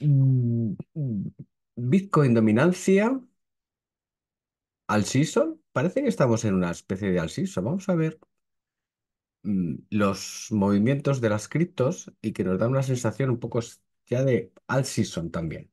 Mm, Bitcoin dominancia al season. Parece que estamos en una especie de al season. Vamos a ver mm, los movimientos de las criptos y que nos dan una sensación un poco ya de al season también.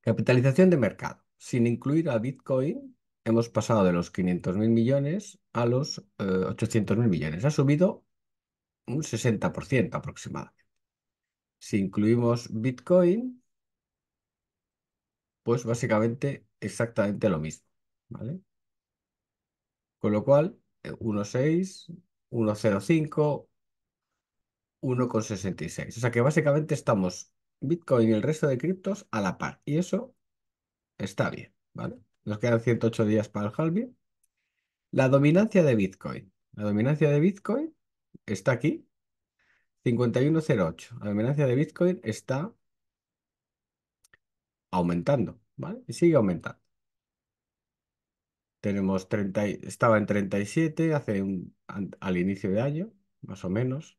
Capitalización de mercado. Sin incluir a Bitcoin, hemos pasado de los 500 mil millones a los 800.000 eh, 800 mil millones. Ha subido un 60% aproximadamente. Si incluimos Bitcoin, pues básicamente exactamente lo mismo, ¿vale? Con lo cual, 1.6, 1.05, 1.66. O sea que básicamente estamos Bitcoin y el resto de criptos a la par. Y eso está bien, ¿vale? Nos quedan 108 días para el halving. La dominancia de Bitcoin. La dominancia de Bitcoin está aquí. 5108. La amenaza de Bitcoin está aumentando, ¿vale? Y sigue aumentando. Tenemos 30, estaba en 37 hace un, al inicio de año, más o menos.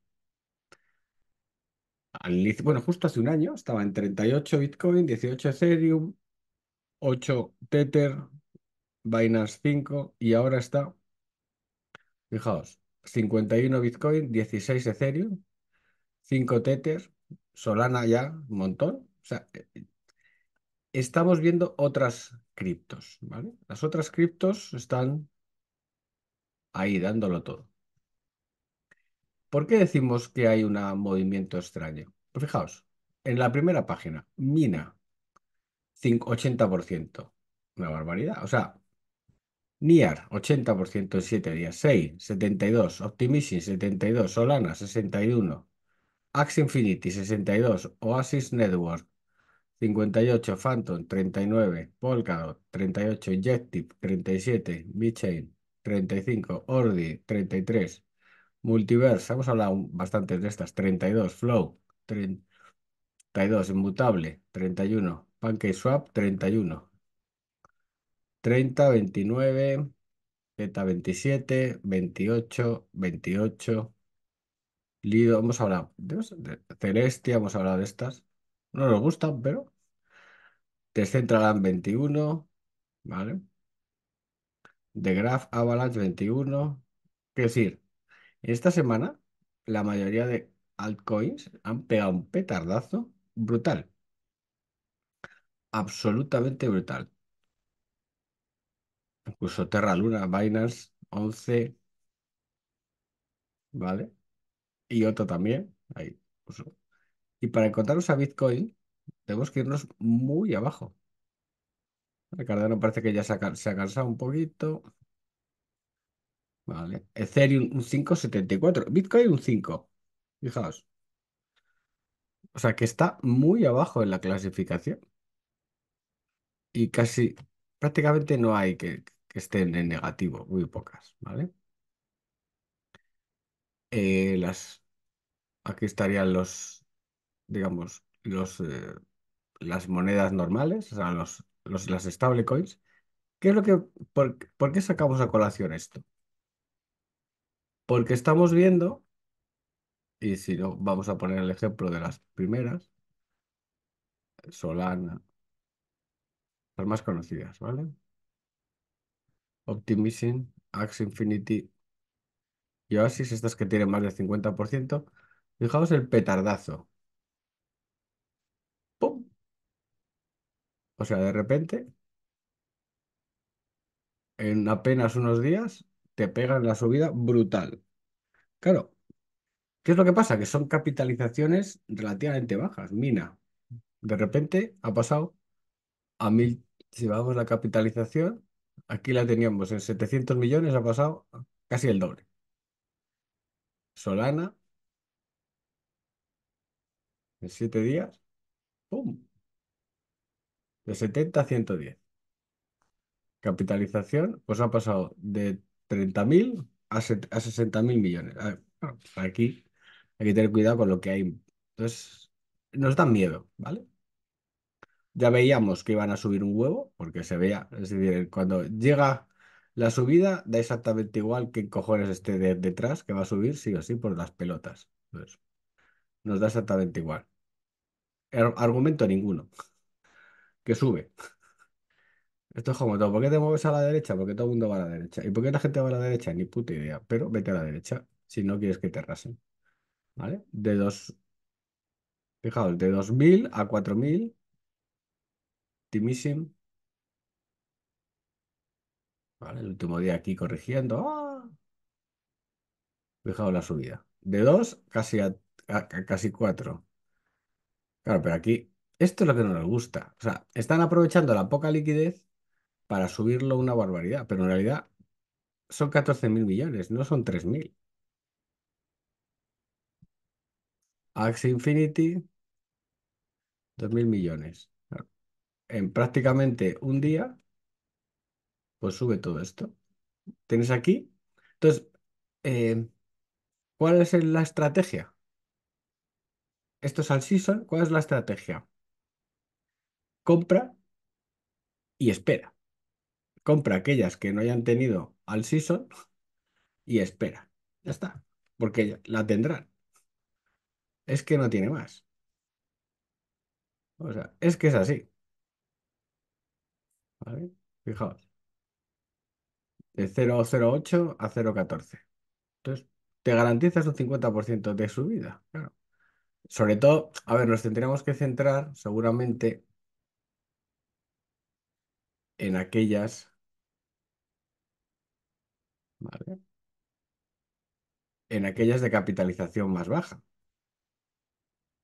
bueno, justo hace un año estaba en 38 Bitcoin, 18 Ethereum, 8 Tether, Binance 5 y ahora está, fijaos, 51 Bitcoin, 16 Ethereum, 5 Tether, Solana ya, un montón. O sea, eh, estamos viendo otras criptos, ¿vale? Las otras criptos están ahí dándolo todo. ¿Por qué decimos que hay un movimiento extraño? Pues fijaos, en la primera página, mina, 80%. Una barbaridad. O sea, NIAR, 80% en 7 días. 6, 72. Optimism 72. Solana, 61. Axe Infinity, 62. Oasis Network, 58. Phantom, 39. Polkadot, 38. Injective, 37. Bitchain, 35. Ordi, 33. Multiverse, hemos hablado bastante de estas. 32. Flow, 32. Inmutable, 31. PancakeSwap, 31. 30, 29, z 27, 28, 28. Lido, vamos hablado de, de Celestia, a hablar de estas. No nos gustan, pero. Decentraland 21, ¿vale? The Graph Avalanche 21. Es decir, esta semana la mayoría de altcoins han pegado un petardazo brutal. Absolutamente brutal. Incluso Terra Luna, Binance, 11, ¿vale? Y otro también, ahí. Y para encontrarnos a Bitcoin, tenemos que irnos muy abajo. El Cardano parece que ya se ha, se ha cansado un poquito. Vale. Ethereum un 5,74. Bitcoin un 5. Fijaos. O sea que está muy abajo en la clasificación. Y casi, prácticamente no hay que, estén en negativo, muy pocas, ¿vale? Eh, las, aquí estarían los, digamos, los, eh, las monedas normales, o sea, los, los, las stablecoins. ¿Qué es lo que, por qué sacamos a colación esto? Porque estamos viendo, y si no, vamos a poner el ejemplo de las primeras, Solana, las más conocidas, ¿vale? Optimism, Axe Infinity y Oasis, estas que tienen más del 50%. Fijaos el petardazo. ¡Pum! O sea, de repente, en apenas unos días, te pegan la subida brutal. Claro, ¿qué es lo que pasa? Que son capitalizaciones relativamente bajas. Mina, de repente ha pasado a mil, si vamos la capitalización, Aquí la teníamos en 700 millones, ha pasado casi el doble. Solana, en 7 días, ¡pum! De 70 a 110. Capitalización, pues ha pasado de 30.000 a, 60.000 millones. A ver, aquí hay que tener cuidado con lo que hay. Entonces, nos dan miedo, ¿vale? Ya veíamos que iban a subir un huevo, porque se veía, es decir, cuando llega la subida, da exactamente igual qué cojones esté detrás, que va a subir sí o sí por las pelotas. nos da exactamente igual. argumento ninguno. Que sube. Esto es como todo. ¿Por qué te mueves a la derecha? Porque todo el mundo va a la derecha. ¿Y por qué la gente va a la derecha? Ni puta idea. Pero vete a la derecha si no quieres que te rasen. ¿Vale? De dos. Fijaos, de 2.000 a 4.000 Optimism. el último día aquí corrigiendo. fijado ¡Ah! Fijaos la subida. De 2 casi a, casi 4. Claro, pero aquí esto es lo que no nos gusta. O sea, están aprovechando la poca liquidez para subirlo una barbaridad, pero en realidad son 14.000 millones, no son 3.000 mil. Infinity, 2.000 mil millones en prácticamente un día, pues sube todo esto. Tienes aquí. Entonces, eh, ¿cuál es la estrategia? Esto es al season. ¿Cuál es la estrategia? Compra y espera. Compra aquellas que no hayan tenido al season y espera. Ya está. Porque la tendrán. Es que no tiene más. O sea, es que es así. ¿Vale? Fijaos, de 0,08 a 0,14. Entonces, te garantizas un 50% de subida. Sobre todo, a ver, nos tendríamos que centrar seguramente en aquellas. ¿Vale? En aquellas de capitalización más baja.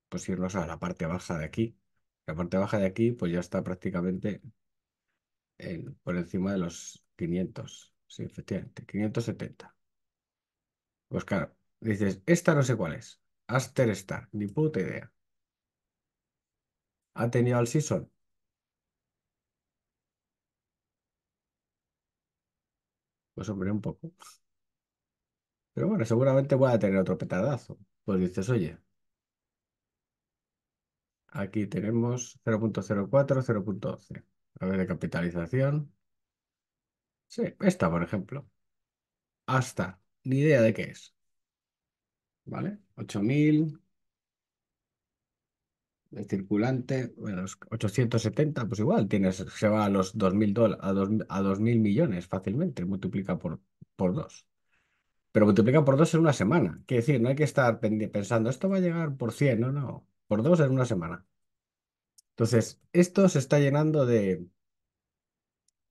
Pues irnos a la parte baja de aquí. La parte baja de aquí, pues ya está prácticamente por encima de los 500. Sí, efectivamente, 570. Pues claro, dices, esta no sé cuál es. Aster Star, ni puta idea. ¿Ha tenido al season? Pues hombre, un poco. Pero bueno, seguramente voy a tener otro petardazo. Pues dices, oye, aquí tenemos 0.04, 0.12. A ver, de capitalización. Sí, esta, por ejemplo. Hasta, ni idea de qué es. ¿Vale? 8000. El circulante, bueno, 870, pues igual, tienes, se va a los 2.000 a millones fácilmente, multiplica por, por Pero multiplica por 2 en una semana. Quiere decir, no hay que estar pensando, esto va a llegar por 100, no, no, por 2 en una semana. Entonces, esto se está llenando de,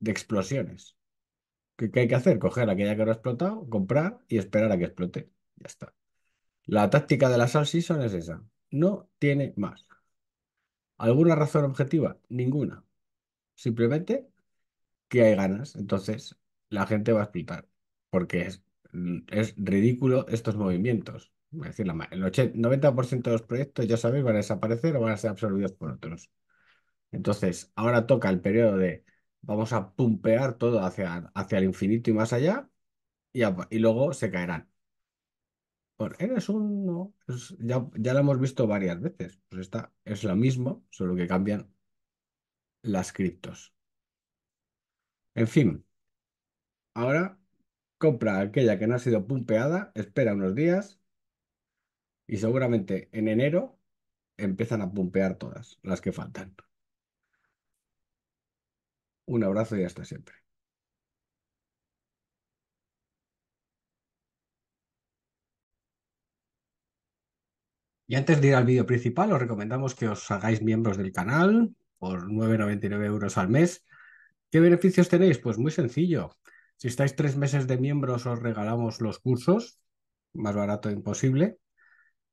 explosiones. ¿Qué, hay que hacer? Coger aquella que no ha explotado, comprar y esperar a que explote. Ya está. La táctica de la South Season es esa. No tiene más. ¿Alguna razón objetiva? Ninguna. Simplemente que hay ganas. Entonces, la gente va a explotar. Porque es ridículo estos movimientos decir, el 90% de los proyectos, ya sabéis, van a desaparecer o van a ser absorbidos por otros. Entonces, ahora toca el periodo de vamos a pumpear todo hacia, hacia el infinito y más allá, y, y luego se caerán. Bueno, eres un... Es, pues ya, ya lo hemos visto varias veces. Pues esta es lo mismo, solo que cambian las criptos. En fin, ahora compra aquella que no ha sido pumpeada, espera unos días y seguramente en enero empiezan a pumpear todas las que faltan. Un abrazo y hasta siempre. Y antes de ir al vídeo principal, os recomendamos que os hagáis miembros del canal por 9,99 euros al mes. ¿Qué beneficios tenéis? Pues muy sencillo. Si estáis tres meses de miembros, os regalamos los cursos, más barato imposible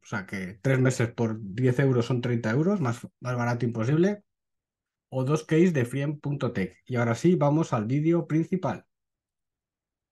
O sea que tres meses por 10 euros son 30 euros, más, barato imposible. O dos case de friend.tech. Y ahora sí, vamos al vídeo principal.